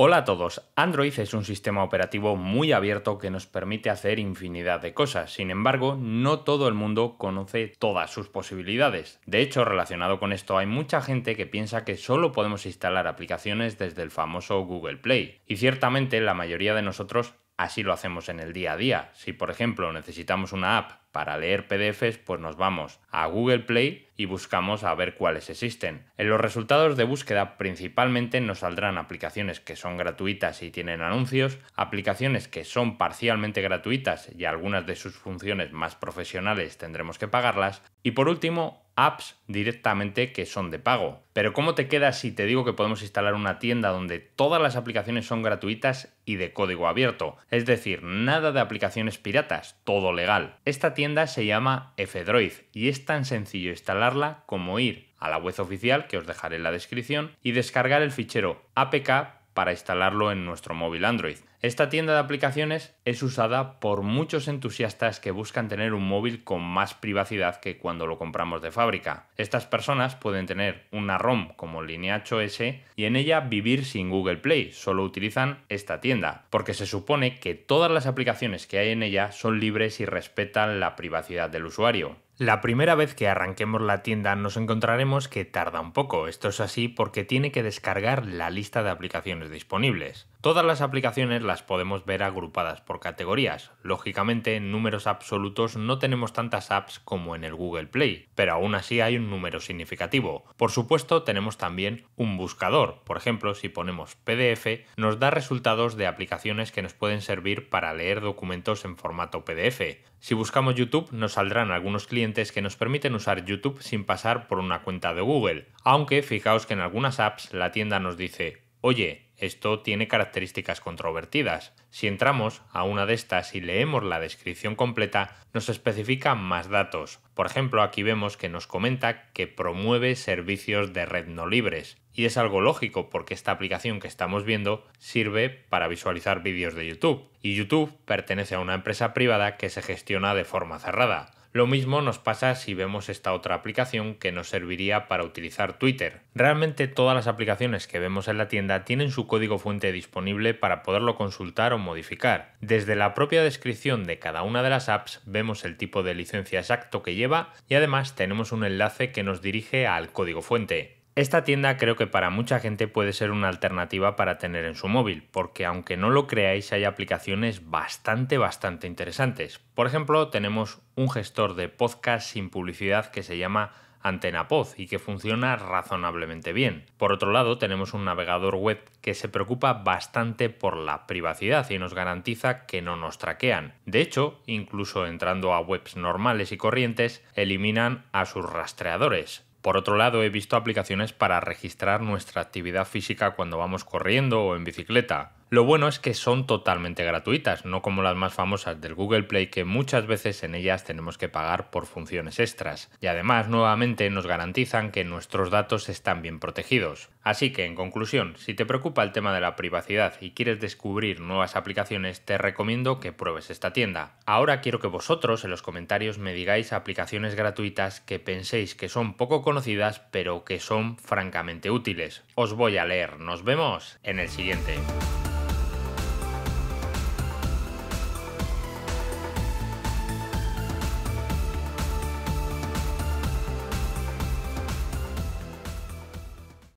Hola a todos. Android es un sistema operativo muy abierto que nos permite hacer infinidad de cosas. Sin embargo, no todo el mundo conoce todas sus posibilidades. De hecho, relacionado con esto, hay mucha gente que piensa que solo podemos instalar aplicaciones desde el famoso Google Play. Y ciertamente la mayoría de nosotros así lo hacemos en el día a día. Si por ejemplo necesitamos una app para leer PDFs, pues nos vamos a Google Play y buscamos a ver cuáles existen. En los resultados de búsqueda principalmente nos saldrán aplicaciones que son gratuitas y tienen anuncios, aplicaciones que son parcialmente gratuitas y algunas de sus funciones más profesionales tendremos que pagarlas, y por último, apps directamente que son de pago. Pero ¿cómo te queda si te digo que podemos instalar una tienda donde todas las aplicaciones son gratuitas y de código abierto? Es decir, nada de aplicaciones piratas, todo legal. Esta tienda se llama F-Droid y es tan sencillo instalarla como ir a la web oficial que os dejaré en la descripción y descargar el fichero apk para instalarlo en nuestro móvil Android. Esta tienda de aplicaciones es usada por muchos entusiastas que buscan tener un móvil con más privacidad que cuando lo compramos de fábrica. Estas personas pueden tener una ROM como 8 S y en ella vivir sin Google Play, solo utilizan esta tienda, porque se supone que todas las aplicaciones que hay en ella son libres y respetan la privacidad del usuario. La primera vez que arranquemos la tienda nos encontraremos que tarda un poco, esto es así porque tiene que descargar la lista de aplicaciones disponibles. Todas las aplicaciones las podemos ver agrupadas por categorías, lógicamente en números absolutos no tenemos tantas apps como en el Google Play, pero aún así hay un número significativo. Por supuesto tenemos también un buscador, por ejemplo si ponemos PDF nos da resultados de aplicaciones que nos pueden servir para leer documentos en formato PDF. Si buscamos YouTube nos saldrán algunos clientes que nos permiten usar YouTube sin pasar por una cuenta de Google, aunque fijaos que en algunas apps la tienda nos dice, oye, esto tiene características controvertidas. Si entramos a una de estas y leemos la descripción completa, nos especifica más datos. Por ejemplo, aquí vemos que nos comenta que promueve servicios de red no libres, y es algo lógico porque esta aplicación que estamos viendo sirve para visualizar vídeos de YouTube. Y YouTube pertenece a una empresa privada que se gestiona de forma cerrada. Lo mismo nos pasa si vemos esta otra aplicación que nos serviría para utilizar Twitter. Realmente todas las aplicaciones que vemos en la tienda tienen su código fuente disponible para poderlo consultar o modificar. Desde la propia descripción de cada una de las apps vemos el tipo de licencia exacto que lleva y además tenemos un enlace que nos dirige al código fuente. Esta tienda creo que para mucha gente puede ser una alternativa para tener en su móvil, porque aunque no lo creáis hay aplicaciones bastante, bastante interesantes. Por ejemplo, tenemos un gestor de podcast sin publicidad que se llama AntenaPod y que funciona razonablemente bien. Por otro lado, tenemos un navegador web que se preocupa bastante por la privacidad y nos garantiza que no nos traquean. De hecho, incluso entrando a webs normales y corrientes, eliminan a sus rastreadores. Por otro lado, he visto aplicaciones para registrar nuestra actividad física cuando vamos corriendo o en bicicleta. Lo bueno es que son totalmente gratuitas, no como las más famosas del Google Play que muchas veces en ellas tenemos que pagar por funciones extras. Y además nuevamente nos garantizan que nuestros datos están bien protegidos. Así que en conclusión, si te preocupa el tema de la privacidad y quieres descubrir nuevas aplicaciones, te recomiendo que pruebes esta tienda. Ahora quiero que vosotros en los comentarios me digáis aplicaciones gratuitas que penséis que son poco conocidas pero que son francamente útiles. Os voy a leer, nos vemos en el siguiente.